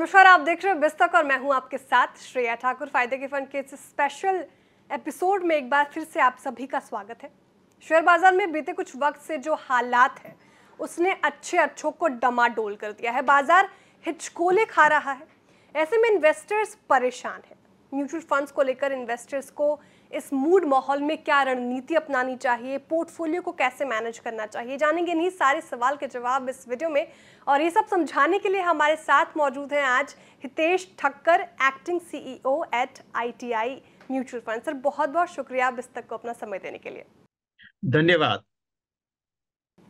नमस्कार आप देख रहे हैं बिस्तक और मैं हूं आपके साथ श्रेया ठाकुर फायदे के फंड के इस स्पेशल एपिसोड में एक बार फिर से आप सभी का स्वागत है शेयर बाजार में बीते कुछ वक्त से जो हालात है उसने अच्छे अच्छों को डमाडोल कर दिया है बाजार हिचकोले खा रहा है ऐसे में इन्वेस्टर्स परेशान है म्यूचुअल फंड्स को लेकर इन्वेस्टर्स को इस मूड माहौल में क्या रणनीति अपनानी चाहिए पोर्टफोलियो को कैसे मैनेज करना चाहिए जानेंगे इन्हीं सारे सवाल के जवाब इस वीडियो में और ये सब समझाने के लिए हमारे साथ मौजूद हैं आज Hitesh Thakkar acting CEO at ITI mutual fund sir बहुत बहुत शुक्रिया आप तक को अपना समय देने के लिए धन्यवाद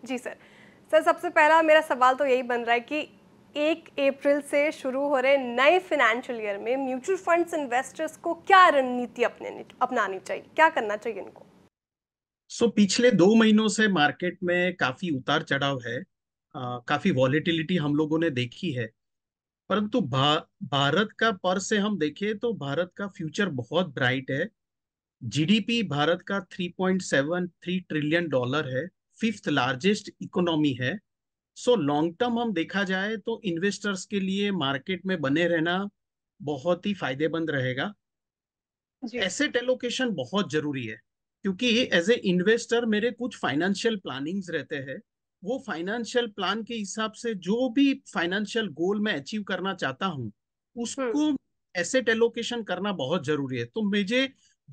जी सर सर सबसे पहला मेरा सवाल तो यही बन रहा है कि एक अप्रैल से शुरू हो रहे नए फाइनेंशियल ईयर में म्यूचुअल फंड्स इन्वेस्टर्स को क्या रणनीति अपने अपनानी चाहिए क्या करना चाहिए इनको सो so, पिछले दो महीनों से मार्केट में काफी उतार चढ़ाव है आ, काफी वॉलिटिलिटी हम लोगों ने देखी है परंतु भा, भारत का पर से हम देखें तो भारत का फ्यूचर बहुत ब्राइट है जीडीपी भारत का 3.73 ट्रिलियन डॉलर है फिफ्थ लार्जेस्ट इकोनॉमी है सो लॉन्ग टर्म हम देखा जाए तो इन्वेस्टर्स के लिए मार्केट में बने रहना बहुत ही फायदेमंद रहेगा एसेट एलोकेशन बहुत जरूरी है क्योंकि एज ए इन्वेस्टर मेरे कुछ फाइनेंशियल प्लानिंग्स रहते हैं वो फाइनेंशियल प्लान के हिसाब से जो भी फाइनेंशियल गोल मैं अचीव करना चाहता हूँ हम्म। उसको एसेट एलोकेशन करना बहुत जरूरी है तो मुझे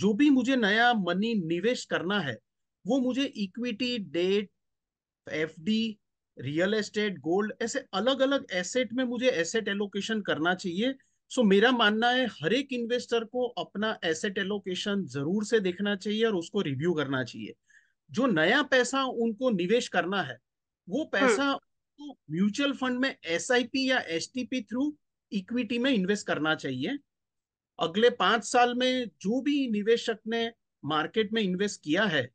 जो भी मुझे नया मनी निवेश करना है वो मुझे equity debt F D real estate gold ऐसे अलग अलग एसेट में मुझे एसेट एलोकेशन करना चाहिए सो so, मेरा मानना है हर एक इन्वेस्टर को अपना एसेट एलोकेशन जरूर से देखना चाहिए और उसको रिव्यू करना चाहिए जो नया पैसा उनको निवेश करना है वो हम्म। पैसा तो म्यूचुअल फंड में एस या एस थ्रू इक्विटी में इन्वेस्ट करना चाहिए अगले पांच साल में जो भी निवेशक ने मार्केट में इन्वेस्ट किया है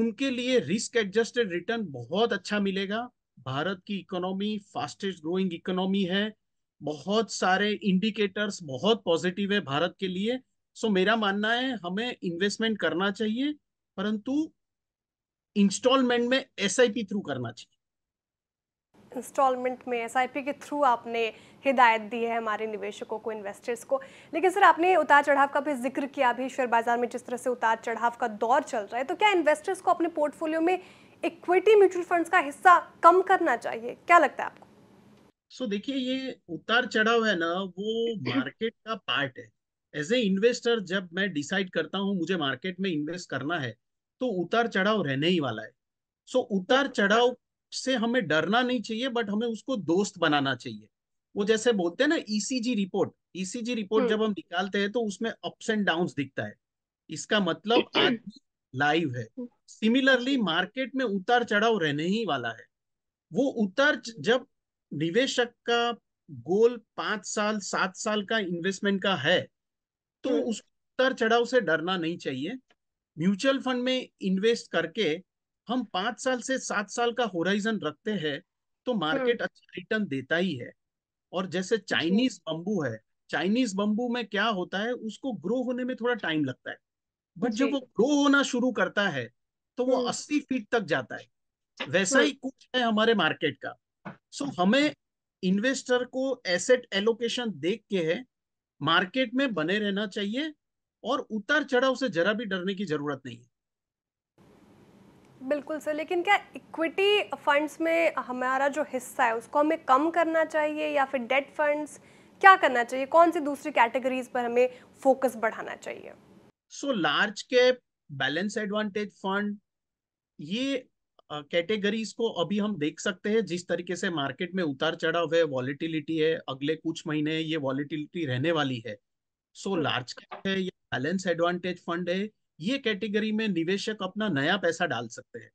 उनके लिए रिस्क एडजस्टेड रिटर्न बहुत अच्छा मिलेगा भारत की इकोनॉमी फास्टेस्ट ग्रोइंग इकोनॉमी है बहुत सारे इंडिकेटर्स बहुत पॉजिटिव है भारत के लिए सो so, मेरा मानना है हमें इन्वेस्टमेंट करना चाहिए परंतु इंस्टॉलमेंट में एस थ्रू करना चाहिए इंस्टॉलमेंट में एस के थ्रू आपने हिदायत दी है हमारे निवेशकों को इन्वेस्टर्स को लेकिन सर आपने उतार चढ़ाव का भी जिक्र किया अभी शेयर बाजार में जिस तरह से उतार चढ़ाव का दौर चल रहा है तो क्या इन्वेस्टर्स को अपने पोर्टफोलियो में इक्विटी म्यूचुअल फंड्स का हिस्सा कम करना चाहिए क्या लगता है आपको सो so, देखिए ये उतार चढ़ाव है ना वो मार्केट का पार्ट है एज ए इन्वेस्टर जब मैं डिसाइड करता हूँ मुझे मार्केट में इन्वेस्ट करना है तो उतार चढ़ाव रहने ही वाला है सो so, उतार चढ़ाव से हमें डरना नहीं चाहिए बट हमें उसको दोस्त बनाना चाहिए वो जैसे बोलते हैं ना ईसीजी रिपोर्ट ईसीजी रिपोर्ट जब हम निकालते हैं तो उसमें अप्स एंड डाउन दिखता है इसका मतलब हम्म। आदमी लाइव है सिमिलरली मार्केट में उतार चढ़ाव रहने ही वाला है वो उतार जब निवेशक का गोल पांच साल सात साल का इन्वेस्टमेंट का है तो हम्म। उस उतार चढ़ाव से डरना नहीं चाहिए म्यूचुअल फंड में इन्वेस्ट करके हम पांच साल से सात साल का होराइजन रखते हैं तो मार्केट हम्म। अच्छा रिटर्न देता ही है और जैसे चाइनीज बंबू है चाइनीज बम्बू में क्या होता है उसको ग्रो होने में थोड़ा टाइम लगता है बट जब वो ग्रो होना शुरू करता है तो वो हम्म। अस्सी फीट तक जाता है हाँ। वैसा ही कुछ है हमारे मार्केट का सो so, हमें इन्वेस्टर को एसेट एलोकेशन देख के है मार्केट में बने रहना चाहिए और उतार चढ़ाव से जरा भी डरने की जरूरत नहीं है बिल्कुल सर लेकिन क्या इक्विटी फंड्स में हमारा जो हिस्सा है उसको हमें कम करना चाहिए या फिर डेट फंड्स क्या करना चाहिए कौन सी दूसरी कैटेगरीज पर हमें फोकस बढ़ाना चाहिए so large cap balance advantage fund ये कैटेगरीज को अभी हम देख सकते हैं जिस तरीके से मार्केट में उतार चढ़ाव है वॉलिटिलिटी है अगले कुछ महीने ये वॉलिटिलिटी रहने वाली है सो लार्ज कैप है या बैलेंस एडवांटेज फंड है ये कैटेगरी में निवेशक अपना नया पैसा डाल सकते हैं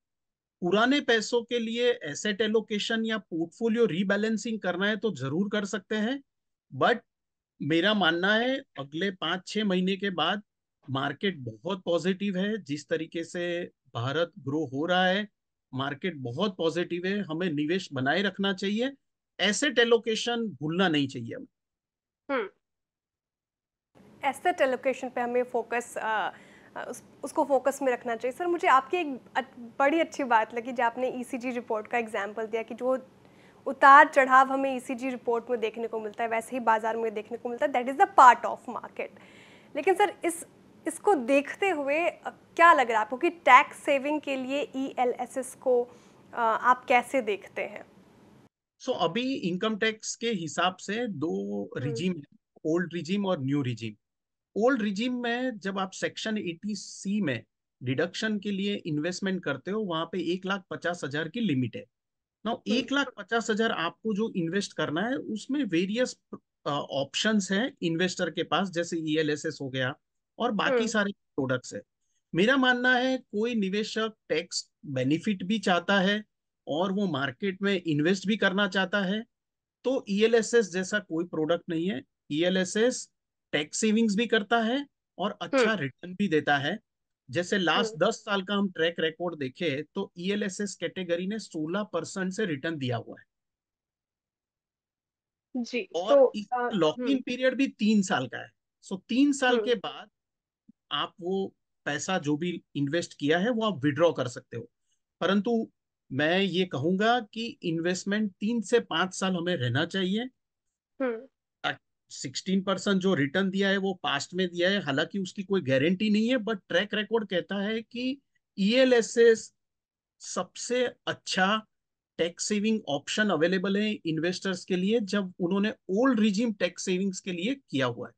पुराने पैसों के लिए एसेट एलोकेशन या पोर्टफोलियो रीबैलेंसिंग करना है तो जरूर कर सकते हैं बट मेरा मानना है अगले पांच छह महीने के बाद मार्केट बहुत पॉजिटिव है जिस तरीके से भारत ग्रो हो रहा है मार्केट बहुत पॉजिटिव है हमें निवेश बनाए रखना चाहिए एसेट एलोकेशन भूलना नहीं चाहिए हमें एसेट हम्म। एलोकेशन पे हमें फोकस उस, उसको फोकस में रखना चाहिए सर मुझे आपकी एक बड़ी अच्छी बात लगी जो आपने ईसीजी e रिपोर्ट का एग्जाम्पल दिया कि जो उतार चढ़ाव हमें ईसीजी e रिपोर्ट में देखने को मिलता है वैसे ही बाजार में देखने को मिलता है that is the part of market लेकिन सर इस इसको देखते हुए क्या लग रहा है आपको कि टैक्स सेविंग के लिए ई e को आप कैसे देखते हैं सो so, अभी इनकम टैक्स के हिसाब से दो रिजीम है ओल्ड रिजीम और न्यू रिजीम ओल्ड रिजिम में जब आप सेक्शन 80 सी में डिडक्शन के लिए इन्वेस्टमेंट करते हो वहां पे एक लाख पचास हजार की लिमिट है ना हम्म। एक लाख पचास हजार आपको जो इन्वेस्ट करना है उसमें वेरियस ऑप्शंस हैं इन्वेस्टर के पास जैसे ईएलएसएस e हो गया और बाकी हम्म। सारे प्रोडक्ट्स है मेरा मानना है कोई निवेशक टैक्स बेनिफिट भी चाहता है और वो मार्केट में इन्वेस्ट भी करना चाहता है तो ईएलएसएस e जैसा कोई प्रोडक्ट नहीं है ईएलएसएस टैक्स सेविंग्स भी करता है और अच्छा रिटर्न हम्म। भी देता है जैसे लास्ट हम्म। दस साल का हम ट्रैक रिकॉर्ड देखे तो ईएलएसएस e कैटेगरी ने सोलह परसेंट से रिटर्न दिया हुआ है जी और तो, लॉक इन पीरियड भी तीन साल का है सो तीन साल के बाद आप वो पैसा जो भी इन्वेस्ट किया है वो आप विड्रॉ कर सकते हो परंतु मैं ये कहूंगा कि इन्वेस्टमेंट तीन से पांच साल हमें रहना चाहिए सिक्सटीन हम्म। परसेंट जो रिटर्न दिया है वो पास्ट में दिया है हालांकि उसकी कोई गारंटी नहीं है बट ट्रैक रिकॉर्ड कहता है कि ईएलएसएस e सबसे अच्छा टैक्स सेविंग ऑप्शन अवेलेबल है इन्वेस्टर्स के लिए जब उन्होंने ओल्ड रिजिम टैक्स सेविंग्स के लिए किया हुआ है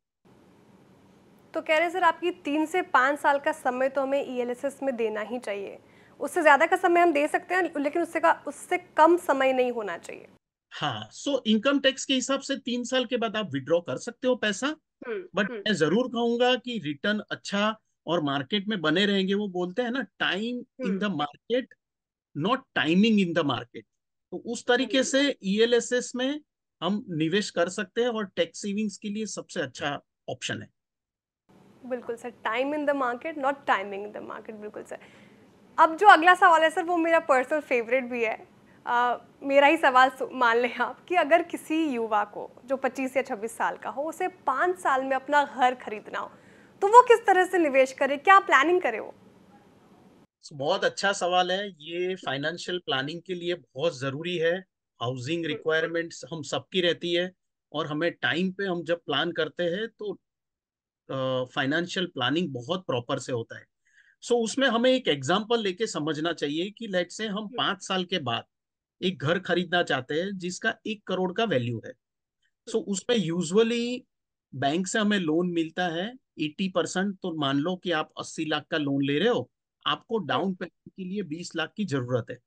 तो कह रहे सर आपकी तीन से पाँच साल का समय तो हमें ई e में देना ही चाहिए उससे ज़्यादा का समय हम दे सकते हैं लेकिन उससे का उससे कम समय नहीं होना चाहिए हाँ सो इनकम टैक्स के हिसाब से तीन साल के बाद आप विड्रॉ कर सकते हो पैसा बट हम्म, हम्म। मैं जरूर कहूंगा कि रिटर्न अच्छा और मार्केट में बने रहेंगे वो बोलते हैं ना time in the market not timing in the market तो उस तरीके हम्म। से ईएलएसएस e में हम निवेश कर सकते हैं और टैक्स सेविंग्स के लिए सबसे अच्छा ऑप्शन है बिल्कुल sir time in the market not timing in the market बिल्कुल सर अब जो अगला सवाल है सर वो मेरा पर्सनल फेवरेट भी है uh, मेरा ही सवाल मान लें आप कि अगर किसी युवा को जो 25 या 26 साल का हो उसे पाँच साल में अपना घर खरीदना हो तो वो किस तरह से निवेश करे क्या प्लानिंग करे वो बहुत अच्छा सवाल है ये फाइनेंशियल प्लानिंग के लिए बहुत ज़रूरी है हाउसिंग रिक्वायरमेंट्स हम सबकी रहती है और हमें टाइम पे हम जब प्लान करते हैं तो फाइनेंशियल प्लानिंग बहुत प्रॉपर से होता है सो so, उसमें हमें एक एग्जाम्पल लेके समझना चाहिए कि लेट से हम हम्म। पांच साल के बाद एक घर खरीदना चाहते हैं जिसका एक करोड़ का वैल्यू है सो so, उसमें यूजुअली बैंक से हमें लोन मिलता है एट्टी परसेंट तो मान लो कि आप अस्सी लाख का लोन ले रहे हो आपको डाउन हाँ। पेमेंट के लिए बीस लाख की जरूरत है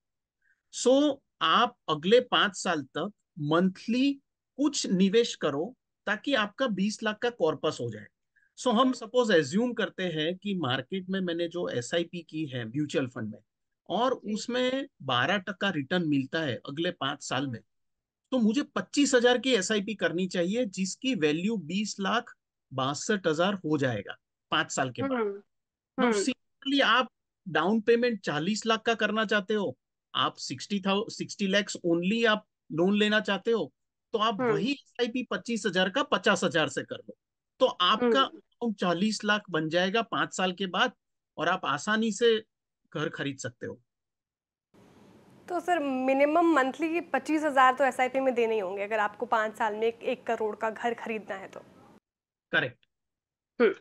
सो so, आप अगले पांच साल तक मंथली कुछ निवेश करो ताकि आपका बीस लाख का कॉर्पस हो जाए सो so, हम सपोज एज्यूम करते हैं कि मार्केट में मैंने जो एस की है म्यूचुअल फंड में और उसमें बारह टका रिटर्न मिलता है अगले पांच साल में तो मुझे पच्चीस हजार की एस करनी चाहिए जिसकी वैल्यू बीस लाख बासठ हजार हो जाएगा पांच साल के बाद हम्म, तो सिंपली हम्म। आप डाउन पेमेंट चालीस लाख का करना चाहते हो आप sixty thou sixty lakhs only आप लोन लेना चाहते हो तो आप हम्म। वही एस आई पी पच्चीस हजार का पचास हजार से कर लो तो आपका चालीस लाख बन जाएगा पांच साल के बाद और आप आसानी से घर खरीद सकते हो तो सर मिनिमम मंथली पच्चीस हजार तो एस में देने ही होंगे अगर आपको पांच साल में एक करोड़ का घर खरीदना है तो करेक्ट हम्म।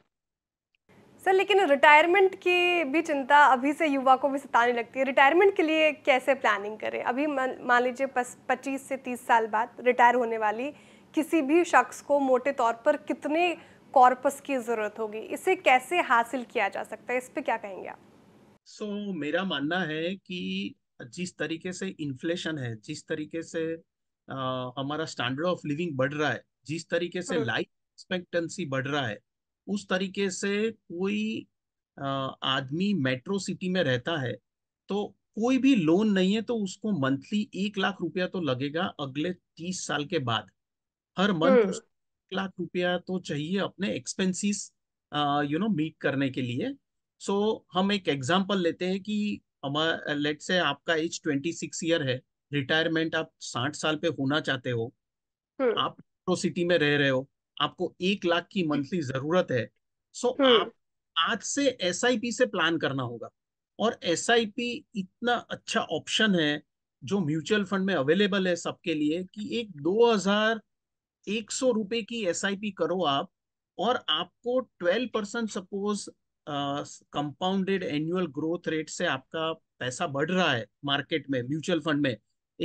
सर लेकिन रिटायरमेंट की भी चिंता अभी से युवा को भी सताने लगती है रिटायरमेंट के लिए कैसे प्लानिंग करें अभी मान लीजिए पच्चीस से तीस साल बाद रिटायर होने वाली किसी भी शख्स को मोटे तौर पर कितने कॉर्पस की ज़रूरत होगी इसे कैसे हासिल किया जा सकता है इस पर क्या कहेंगे आप सो so, मेरा मानना है कि जिस तरीके से इन्फ्लेशन है जिस तरीके से आ, हमारा स्टैंडर्ड ऑफ लिविंग बढ़ रहा है जिस तरीके से लाइफ हम्म। एक्सपेक्टेंसी बढ़ रहा है उस तरीके से कोई आदमी मेट्रो सिटी में रहता है तो कोई भी लोन नहीं है तो उसको मंथली एक लाख रुपया तो लगेगा अगले तीस साल के बाद हर मंथ हम्म। लाख रुपया तो चाहिए अपने एक्सपेंसिस यू नो मीट करने के लिए सो so, हम एक एग्जाम्पल लेते हैं कि लेट से आपका एज ट्वेंटी सिक्स ईयर है रिटायरमेंट आप साठ साल पे होना चाहते हो हम्म। आप तो सिटी में रह रहे हो आपको एक लाख की मंथली जरूरत है सो so, हम्म। आप आज से एस से प्लान करना होगा और एस इतना अच्छा ऑप्शन है जो म्यूचुअल फंड में अवेलेबल है सबके लिए कि एक हजार एक सौ रुपए की एस करो आप और आपको twelve percent suppose compounded annual growth rate से आपका पैसा बढ़ रहा है मार्केट में म्यूचुअल फंड में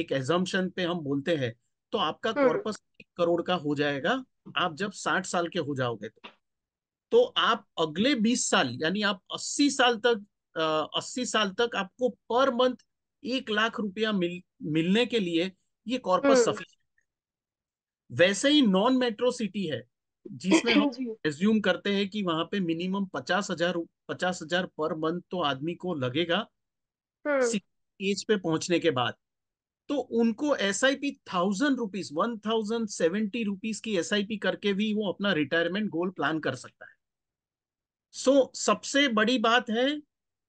एक एजम्पन पे हम बोलते हैं तो आपका कॉर्पस हम्म। एक करोड़ का हो जाएगा आप जब साठ साल के हो जाओगे तो तो आप अगले बीस साल यानी आप अस्सी साल तक अस्सी साल तक आपको पर मंथ एक लाख रुपया मिल मिलने के लिए ये कॉर्पस हम्म। सफिशियंट वैसे ही नॉन मेट्रो सिटी है जिसमें हम एज्यूम करते हैं कि वहां पे मिनिमम पचास हजार पचास हजार पर मंथ तो आदमी को लगेगा एज हाँ। पे पहुंचने के बाद तो उनको S I P thousand rupees one thousand seventy rupees की एस आई पी करके भी वो अपना रिटायरमेंट गोल प्लान कर सकता है सो so, सबसे बड़ी बात है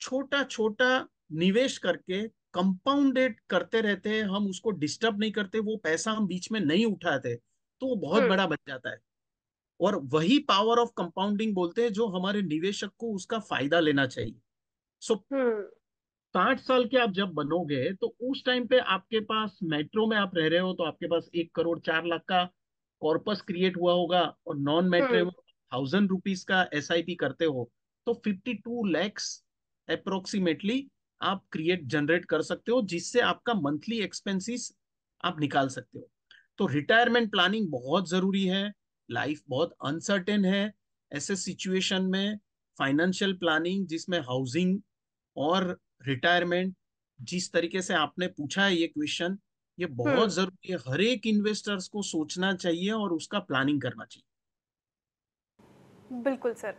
छोटा छोटा निवेश करके कंपाउंडेड करते रहते हैं हम उसको डिस्टर्ब नहीं करते वो पैसा हम बीच में नहीं उठाते तो वो बहुत हम्म। बड़ा बन जाता है और वही पावर ऑफ कंपाउंडिंग बोलते हैं जो हमारे निवेशक को उसका फायदा लेना चाहिए सो so, हम्म। साठ साल के आप जब बनोगे तो उस टाइम पे आपके पास मेट्रो में आप रह रहे हो तो आपके पास एक करोड़ चार लाख का कॉर्पस क्रिएट हुआ होगा और नॉन मेट्रो थाउजेंड रुपीज का एस करते हो तो फिफ्टी टू लैक्स अप्रोक्सीमेटली आप क्रिएट जनरेट कर सकते हो जिससे आपका मंथली एक्सपेंसिस आप निकाल सकते हो तो रिटायरमेंट प्लानिंग बहुत जरूरी है लाइफ बहुत अनसर्टेन है ऐसे सिचुएशन में फाइनेंशियल प्लानिंग जिसमें हाउसिंग और रिटायरमेंट जिस तरीके से आपने पूछा है ये क्वेश्चन ये बहुत हम्म। जरूरी है हर एक इन्वेस्टर्स को सोचना चाहिए और उसका प्लानिंग करना चाहिए बिल्कुल सर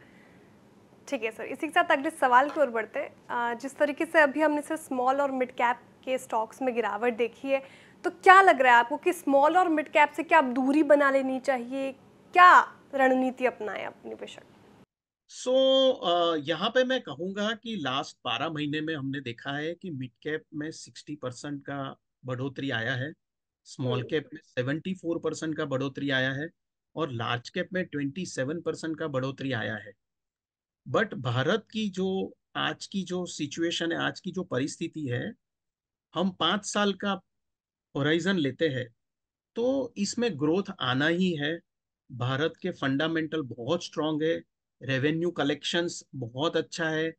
ठीक है सर इसी के साथ अगले सवाल की ओर बढ़ते हैं जिस तरीके से अभी हमने सर स्मॉल और मिड कैप के स्टॉक्स में गिरावट देखी है तो क्या लग रहा है आपको कि स्मॉल और मिड कैप से क्या दूरी बना लेनी चाहिए क्या रणनीति अपनाए अपनी बेशक सो so, uh, यहाँ पे मैं कहूँगा कि लास्ट बारह महीने में हमने देखा है कि मिड कैप में सिक्सटी परसेंट का बढ़ोतरी आया है स्मॉल हम्म। कैप में सेवेंटी फोर परसेंट का बढ़ोतरी आया है और लार्ज कैप में ट्वेंटी सेवन परसेंट का बढ़ोतरी आया है बट भारत की जो आज की जो सिचुएशन है आज की जो परिस्थिति है हम पाँच साल का होराइजन लेते हैं तो इसमें ग्रोथ आना ही है भारत के फंडामेंटल बहुत स्ट्रांग है रेवेन्यू कलेक्शंस बहुत अच्छा है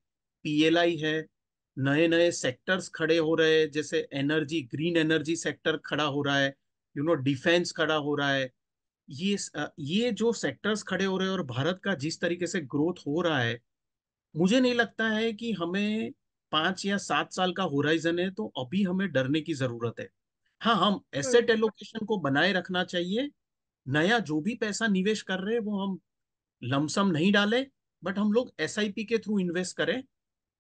पीएलआई है नए नए सेक्टर्स खड़े हो रहे हैं जैसे एनर्जी ग्रीन एनर्जी सेक्टर खड़ा हो रहा है यू नो डिफेंस खड़ा हो रहा है ये ये जो सेक्टर्स खड़े हो रहे हैं और भारत का जिस तरीके से ग्रोथ हो रहा है मुझे नहीं लगता है कि हमें पांच या सात साल का होराइजन है तो अभी हमें डरने की जरूरत है हाँ हम एसेट एलोकेशन को बनाए रखना चाहिए नया जो भी पैसा निवेश कर रहे हैं वो हम लमसम नहीं डाले बट हम लोग एस के थ्रू इन्वेस्ट करें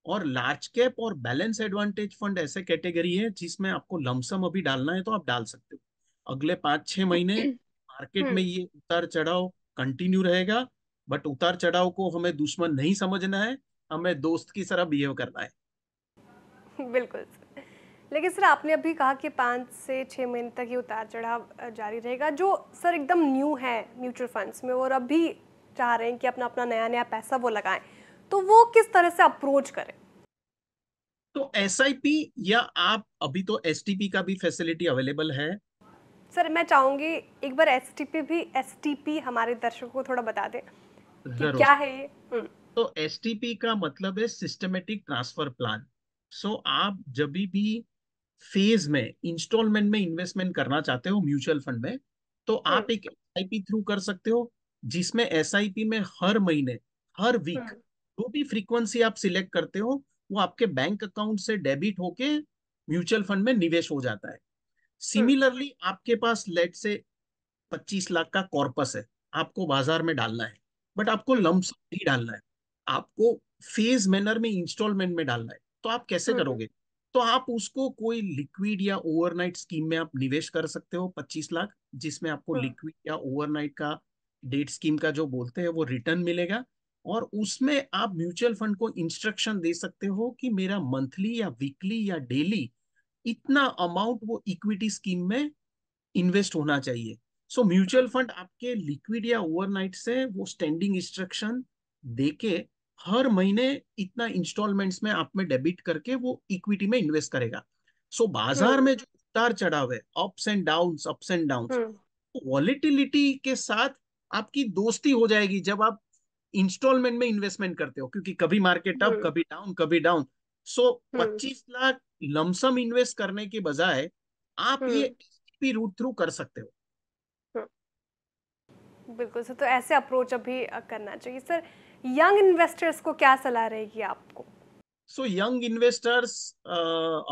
और लार्ज कैप और बैलेंस एडवांटेज फंड ऐसे कैटेगरी है जिसमें आपको लमसम अभी डालना है तो आप डाल सकते हो अगले पांच छह महीने मार्केट हम्म। में ये उतार चढ़ाव कंटिन्यू रहेगा बट उतार चढ़ाव को हमें दुश्मन नहीं समझना है हमें दोस्त की तरह बिहेव करना है बिल्कुल लेकिन सर आपने अभी कहा कि पाँच से छः महीने तक ये उतार चढ़ाव जारी रहेगा जो सर एकदम न्यू है म्यूचुअल फंड्स में और अभी चाह रहे हैं कि अपना अपना नया नया पैसा वो लगाएं तो वो किस तरह से अप्रोच करें तो एस या आप अभी तो एस का भी फैसिलिटी अवेलेबल है सर मैं चाहूंगी एक बार एस भी एस हमारे दर्शकों को थोड़ा बता दे क्या है ये हम्म। तो एस का मतलब है सिस्टमेटिक ट्रांसफर प्लान सो आप जब भी फेज में इंस्टॉलमेंट में इन्वेस्टमेंट करना चाहते हो म्यूचुअल फंड में तो हम्म। आप एक एस थ्रू कर सकते हो जिसमें एस में हर महीने हर वीक हम्म। जो भी फ्रीक्वेंसी आप सिलेक्ट करते हो वो आपके बैंक अकाउंट से डेबिट होके म्यूचुअल फंड में निवेश हो जाता है सिमिलरली आपके पास लेट से 25 लाख का कॉर्पस है आपको बाजार में डालना है बट आपको लम्स नहीं डालना है आपको फेज मैनर में इंस्टॉलमेंट में डालना है तो आप कैसे करोगे तो आप उसको कोई लिक्विड या ओवरनाइट स्कीम में आप निवेश कर सकते हो 25 लाख जिसमें आपको लिक्विड या ओवरनाइट का डेट स्कीम का जो बोलते हैं वो रिटर्न मिलेगा और उसमें आप म्यूचुअल फंड को इंस्ट्रक्शन दे सकते हो कि मेरा मंथली या वीकली या डेली इतना अमाउंट वो इक्विटी स्कीम में इन्वेस्ट होना चाहिए सो म्यूचुअल फंड आपके लिक्विड या ओवरनाइट से वो स्टैंडिंग इंस्ट्रक्शन देके हर महीने इतना इंस्टॉलमेंट्स में आप में डेबिट करके वो इक्विटी में इन्वेस्ट करेगा सो so, बाजार हम्म। में जो उतार चढ़ाव है ups and down ups and down volatility के साथ आपकी दोस्ती हो जाएगी जब आप इंस्टॉलमेंट में इन्वेस्टमेंट करते हो क्योंकि कभी मार्केट हम्म। अप कभी डाउन कभी डाउन सो हम्म। पच्चीस लाख लमसम इन्वेस्ट करने के बजाय आप ये भी रूट थ्रू कर सकते हो हाँ। बिल्कुल सर तो ऐसे अप्रोच अभी करना चाहिए सर यंग इन्वेस्टर्स को क्या सलाह रहेगी आपको सो यंग इन्वेस्टर्स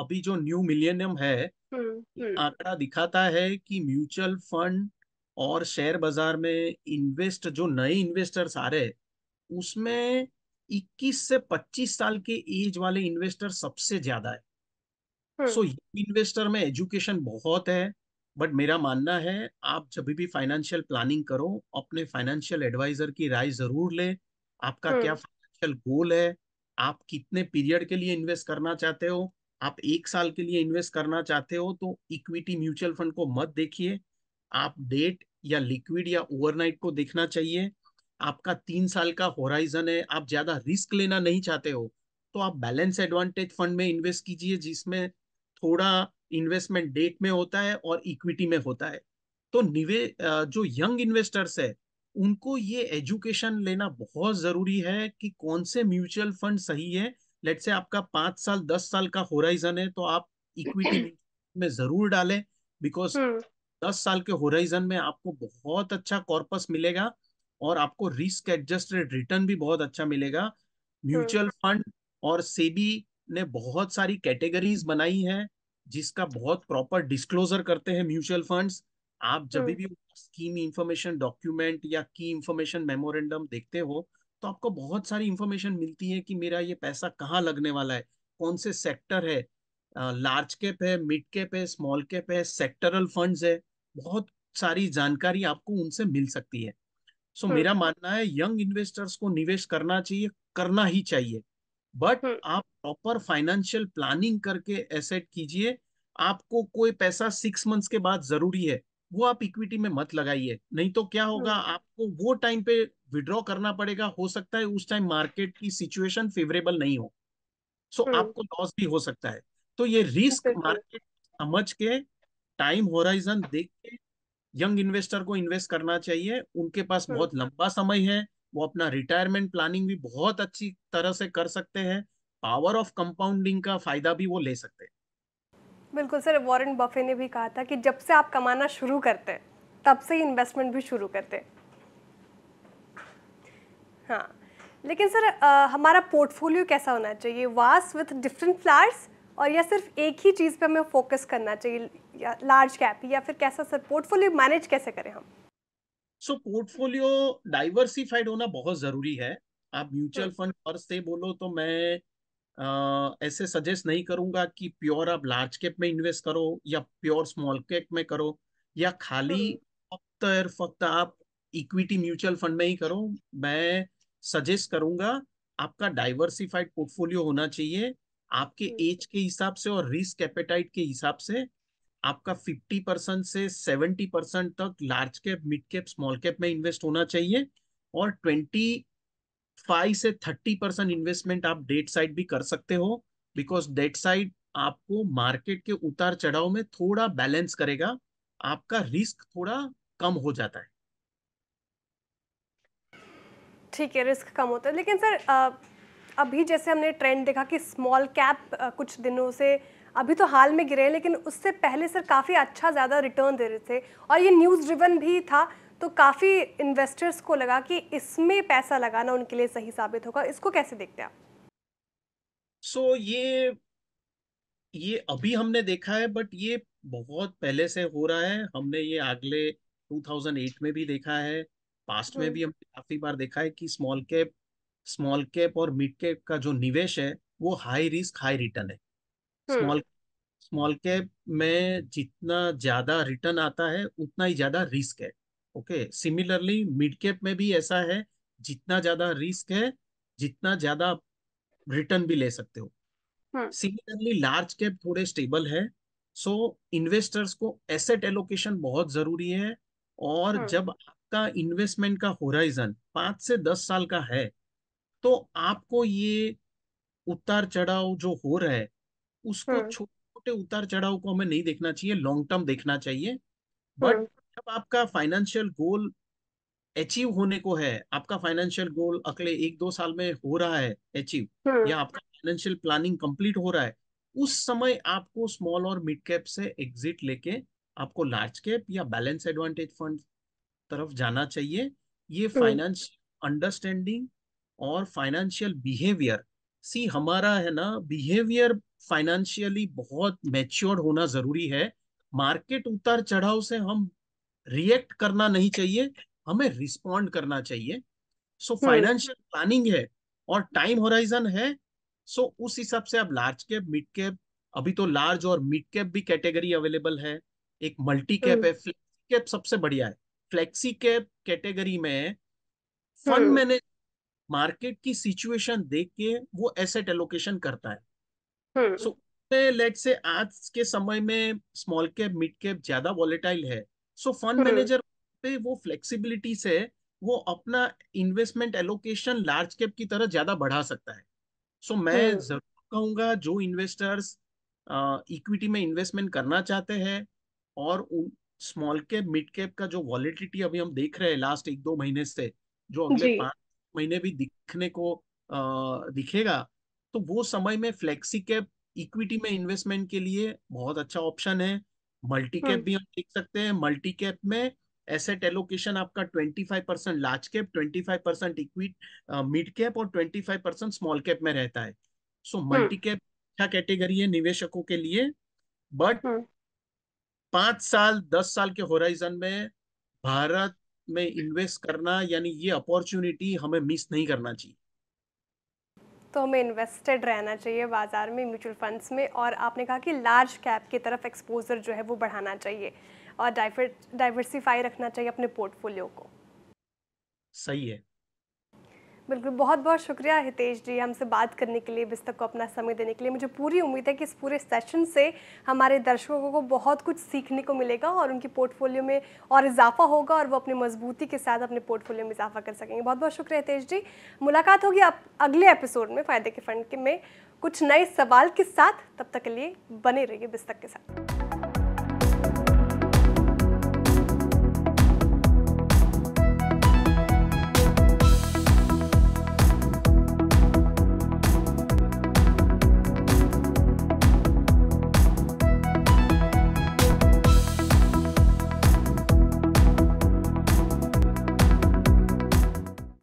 अभी जो न्यू मिलियनियम है हम्म, हम्म। आंकड़ा दिखाता है कि म्यूचुअल फंड और शेयर बाजार में इन्वेस्ट जो नए इन्वेस्टर्स आ रहे उसमें 21 से 25 साल के एज वाले इन्वेस्टर सबसे ज्यादा है सो हम्म। so, इन्वेस्टर में एजुकेशन बहुत है बट मेरा मानना है आप जब भी फाइनेंशियल प्लानिंग करो अपने फाइनेंशियल एडवाइजर की राय जरूर ले आपका क्या हम्म। फाइनेंशियल गोल है आप कितने पीरियड के लिए इन्वेस्ट करना चाहते हो आप एक साल के लिए इन्वेस्ट करना चाहते हो तो इक्विटी म्यूचुअल फंड को मत देखिए आप डेट या लिक्विड या ओवरनाइट को देखना चाहिए आपका तीन साल का होराइजन है आप ज्यादा रिस्क लेना नहीं चाहते हो तो आप बैलेंस एडवांटेज फंड में इन्वेस्ट कीजिए जिसमें थोड़ा इन्वेस्टमेंट डेट में होता है और इक्विटी में होता है तो निवे जो यंग इन्वेस्टर्स है उनको ये एजुकेशन लेना बहुत जरूरी है कि कौन से म्यूचुअल फंड सही है लेट से आपका पांच साल दस साल का होराइजन है तो आप इक्विटी में जरूर डालें बिकॉज हम्म। दस साल के होराइजन में आपको बहुत अच्छा कॉर्पस मिलेगा और आपको रिस्क एडजस्टेड रिटर्न भी बहुत अच्छा मिलेगा म्यूचुअल हम्म। फंड और सेबी ने बहुत सारी कैटेगरीज बनाई है जिसका बहुत प्रॉपर डिस्क्लोजर करते हैं म्यूचुअल फंड्स आप जब हम्म। भी स्कीम इंफॉर्मेशन डॉक्यूमेंट या की इंफॉर्मेशन मेमोरेंडम देखते हो तो आपको बहुत सारी इंफॉर्मेशन मिलती है कि मेरा ये पैसा कहाँ लगने वाला है कौन से सेक्टर है लार्ज कैप है मिड कैप है स्मॉल कैप है सेक्टरल फंड्स है बहुत सारी जानकारी आपको उनसे मिल सकती है सो hmm. मेरा मानना है यंग इन्वेस्टर्स को निवेश करना चाहिए करना ही चाहिए बट hmm. आप प्रॉपर फाइनेंशियल प्लानिंग करके एसेट कीजिए आपको कोई पैसा सिक्स मंथ्स के बाद जरूरी है वो आप इक्विटी में मत लगाइए नहीं तो क्या होगा hmm. आपको वो टाइम पे विड्रॉ करना पड़ेगा हो सकता है उस टाइम मार्केट की सिचुएशन फेवरेबल नहीं हो सो so, आपको लॉस भी हो सकता है तो ये रिस्क मार्केट समझ के टाइम होराइजन देख के यंग इन्वेस्टर को इन्वेस्ट करना चाहिए उनके पास हम्म। बहुत लंबा समय है वो अपना रिटायरमेंट प्लानिंग भी बहुत अच्छी तरह से कर सकते हैं पावर ऑफ कंपाउंडिंग का फायदा भी वो ले सकते हैं बिल्कुल सर वॉरेन बफे ने भी कहा था कि जब से आप कमाना शुरू करते हैं तब से ही इन्वेस्टमेंट भी शुरू करते हैं हाँ लेकिन सर आ, हमारा पोर्टफोलियो कैसा होना चाहिए वास विथ डिफरेंट फ्लावर्स और या सिर्फ एक ही चीज़ पे हमें फोकस करना चाहिए या लार्ज कैप या फिर कैसा सर पोर्टफोलियो मैनेज कैसे करें हम सो पोर्टफोलियो डाइवर्सिफाइड होना बहुत ज़रूरी है आप म्यूचुअल फंड hmm. और से बोलो तो मैं आ, ऐसे सजेस्ट नहीं करूंगा कि प्योर आप लार्ज कैप में इन्वेस्ट करो या प्योर स्मॉल कैप में करो या खाली hmm. फक्त फक्त आप इक्विटी म्यूचुअल फंड में ही करो मैं सजेस्ट करूंगा आपका डाइवर्सिफाइड पोर्टफोलियो होना चाहिए आपके हम्म। एज के हिसाब से और रिस्क एपेटाइट के हिसाब से आपका 50 परसेंट से 70 परसेंट तक large cap mid cap small cap में इन्वेस्ट होना चाहिए और 25 से 30 परसेंट इन्वेस्टमेंट आप डेट साइड भी कर सकते हो बिकॉज डेट साइड आपको मार्केट के उतार चढ़ाव में थोड़ा बैलेंस करेगा आपका रिस्क थोड़ा कम हो जाता है ठीक है रिस्क कम होता है लेकिन सर अभी जैसे हमने ट्रेंड देखा कि स्मॉल कैप कुछ दिनों से अभी तो हाल में गिरे लेकिन उससे पहले सर काफ़ी अच्छा ज़्यादा रिटर्न दे रहे थे और ये न्यूज़ ड्रिवन भी था तो काफ़ी इन्वेस्टर्स को लगा कि इसमें पैसा लगाना उनके लिए सही साबित होगा इसको कैसे देखते हैं आप सो so, ये ये अभी हमने देखा है बट ये बहुत पहले से हो रहा है हमने ये अगले 2008 में भी देखा है पास्ट में हम्म। भी हमने काफी बार देखा है कि स्मॉल कैप स्मॉल कैप और मिड कैप का जो निवेश है वो हाई रिस्क हाई रिटर्न है स्मॉल स्मॉल कैप में जितना ज्यादा रिटर्न आता है उतना ही ज्यादा रिस्क है ओके सिमिलरली मिड कैप में भी ऐसा है जितना ज्यादा रिस्क है जितना ज्यादा रिटर्न भी ले सकते हो सिमिलरली लार्ज कैप थोड़े स्टेबल है सो so, इन्वेस्टर्स को एसेट एलोकेशन बहुत जरूरी है और हम्म। जब आपका इन्वेस्टमेंट का होराइजन पांच से दस साल का है तो आपको ये उतार चढ़ाव जो हो रहा है उसको हाँ। छोटे छोटे उतार चढ़ाव को हमें नहीं देखना चाहिए लॉन्ग टर्म देखना चाहिए बट हाँ। जब आपका फाइनेंशियल गोल अचीव होने को है आपका फाइनेंशियल गोल अगले एक दो साल में हो रहा है अचीव हाँ। या आपका फाइनेंशियल प्लानिंग कंप्लीट हो रहा है उस समय आपको स्मॉल और मिड कैप से एग्जिट लेके आपको लार्ज कैप या बैलेंस एडवांटेज फंड तरफ जाना चाहिए ये फाइनेंस अंडरस्टैंडिंग और फाइनेंशियल बिहेवियर सी हमारा है ना बिहेवियर फाइनेंशियली बहुत मैच्योर होना जरूरी है मार्केट उतार चढ़ाव से हम रिएक्ट करना नहीं चाहिए हमें रिस्पॉन्ड करना चाहिए सो फाइनेंशियल प्लानिंग है और टाइम होराइजन है सो so, उस हिसाब से आप लार्ज कैप मिड कैप अभी तो लार्ज और मिड कैप भी कैटेगरी अवेलेबल हम्म। है एक मल्टी कैप है फ्लेक्सी कैप सबसे बढ़िया है फ्लेक्सी कैप कैटेगरी में फंड मैनेज हम्म। मार्केट की सिचुएशन देख के वो एसेट एलोकेशन करता है सो लेट से आज के समय में स्मॉल कैप मिड कैप ज्यादा वॉलेटाइल है सो फंड मैनेजर पे वो फ्लेक्सिबिलिटी से वो अपना इन्वेस्टमेंट एलोकेशन लार्ज कैप की तरह ज्यादा बढ़ा सकता है सो so, मैं हम्म। जरूर कहूंगा जो इन्वेस्टर्स इक्विटी में इन्वेस्टमेंट करना चाहते हैं और उन स्मॉल कैप मिड कैप का जो वॉलिटिटी अभी हम देख रहे हैं लास्ट एक दो महीने से जो अगले पांच महीने भी दिखने को दिखेगा तो वो समय में फ्लेक्सी कैप इक्विटी में इन्वेस्टमेंट के लिए बहुत अच्छा ऑप्शन है मल्टी कैप हाँ। भी हम देख सकते हैं मल्टी कैप में एसेट एलोकेशन आपका 25 percent large cap 25 percent equity mid cap और 25 परसेंट स्मॉल कैप में रहता है सो हाँ। मल्टी कैप अच्छा कैटेगरी है निवेशकों के लिए बट हाँ। पांच साल दस साल के होराइजन में भारत में इन्वेस्ट करना यानी ये अपॉर्चुनिटी हमें मिस नहीं करना चाहिए तो हमें इन्वेस्टेड रहना चाहिए बाज़ार में म्यूचुअल फंड्स में और आपने कहा कि लार्ज कैप की तरफ एक्सपोजर जो है वो बढ़ाना चाहिए और डाइवर्सिफाई रखना चाहिए अपने पोर्टफोलियो को सही है बिल्कुल बहुत बहुत शुक्रिया हितेश जी हमसे बात करने के लिए बिस्तक को अपना समय देने के लिए मुझे पूरी उम्मीद है कि इस पूरे सेशन से हमारे दर्शकों को बहुत कुछ सीखने को मिलेगा और उनकी पोर्टफोलियो में और इजाफा होगा और वो अपनी मजबूती के साथ अपने पोर्टफोलियो में इजाफा कर सकेंगे बहुत बहुत शुक्रिया हितेश जी मुलाकात होगी आप अगले एपिसोड में फ़ायदे के फंड के में कुछ नए सवाल के साथ तब तक के लिए बने रहिए बिस्तक के साथ